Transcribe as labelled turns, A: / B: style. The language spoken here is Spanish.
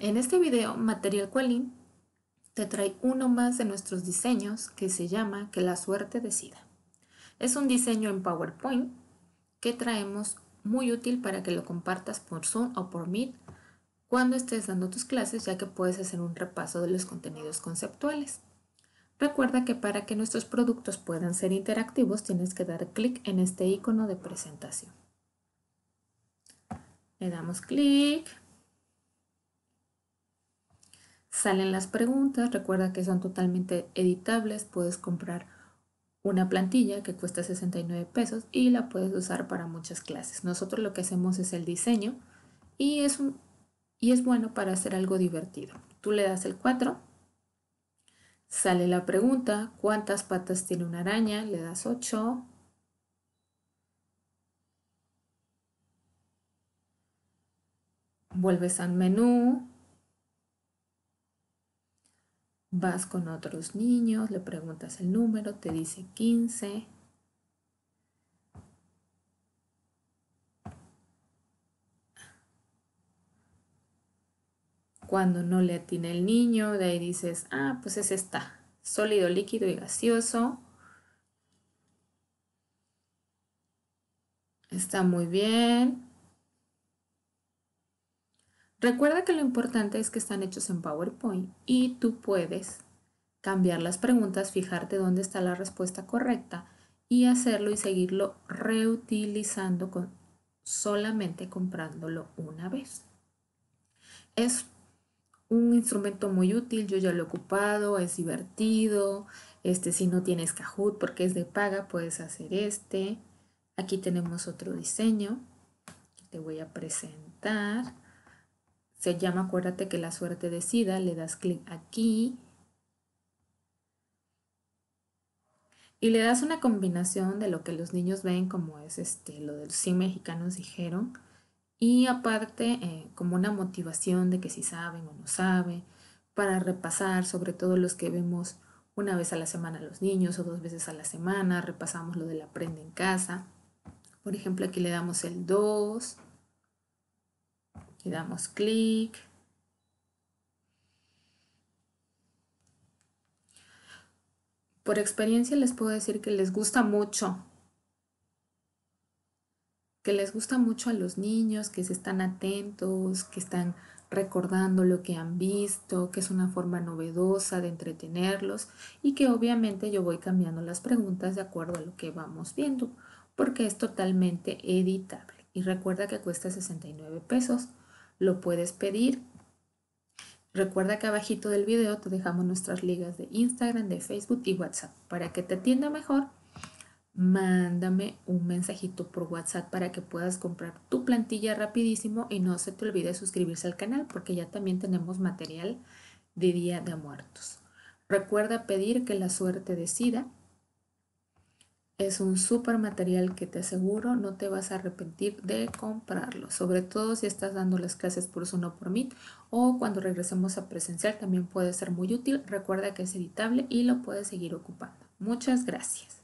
A: En este video, Material Qualin te trae uno más de nuestros diseños que se llama Que la suerte decida. Es un diseño en PowerPoint que traemos muy útil para que lo compartas por Zoom o por Meet cuando estés dando tus clases ya que puedes hacer un repaso de los contenidos conceptuales. Recuerda que para que nuestros productos puedan ser interactivos tienes que dar clic en este icono de presentación. Le damos clic, Salen las preguntas, recuerda que son totalmente editables, puedes comprar una plantilla que cuesta 69 pesos y la puedes usar para muchas clases. Nosotros lo que hacemos es el diseño y es, y es bueno para hacer algo divertido. Tú le das el 4, sale la pregunta, ¿cuántas patas tiene una araña? Le das 8, vuelves al menú, Vas con otros niños, le preguntas el número, te dice 15. Cuando no le atina el niño, de ahí dices, ah, pues es esta, sólido, líquido y gaseoso. Está muy bien. Recuerda que lo importante es que están hechos en PowerPoint y tú puedes cambiar las preguntas, fijarte dónde está la respuesta correcta y hacerlo y seguirlo reutilizando solamente comprándolo una vez. Es un instrumento muy útil, yo ya lo he ocupado, es divertido. Este, si no tienes Kahoot porque es de paga, puedes hacer este. Aquí tenemos otro diseño que te voy a presentar. Se llama Acuérdate que la suerte decida, le das clic aquí y le das una combinación de lo que los niños ven, como es este, lo de sí mexicanos dijeron, y aparte eh, como una motivación de que si saben o no saben, para repasar, sobre todo los que vemos una vez a la semana los niños o dos veces a la semana, repasamos lo del aprende en casa. Por ejemplo, aquí le damos el 2, y damos clic. Por experiencia les puedo decir que les gusta mucho, que les gusta mucho a los niños, que se están atentos, que están recordando lo que han visto, que es una forma novedosa de entretenerlos y que obviamente yo voy cambiando las preguntas de acuerdo a lo que vamos viendo, porque es totalmente editable. Y recuerda que cuesta 69 pesos lo puedes pedir. Recuerda que abajito del video te dejamos nuestras ligas de Instagram, de Facebook y WhatsApp. Para que te atienda mejor, mándame un mensajito por WhatsApp para que puedas comprar tu plantilla rapidísimo y no se te olvide suscribirse al canal porque ya también tenemos material de Día de Muertos. Recuerda pedir que la suerte decida es un súper material que te aseguro no te vas a arrepentir de comprarlo, sobre todo si estás dando las clases por Zoom o por Meet o cuando regresemos a presencial también puede ser muy útil. Recuerda que es editable y lo puedes seguir ocupando. Muchas gracias.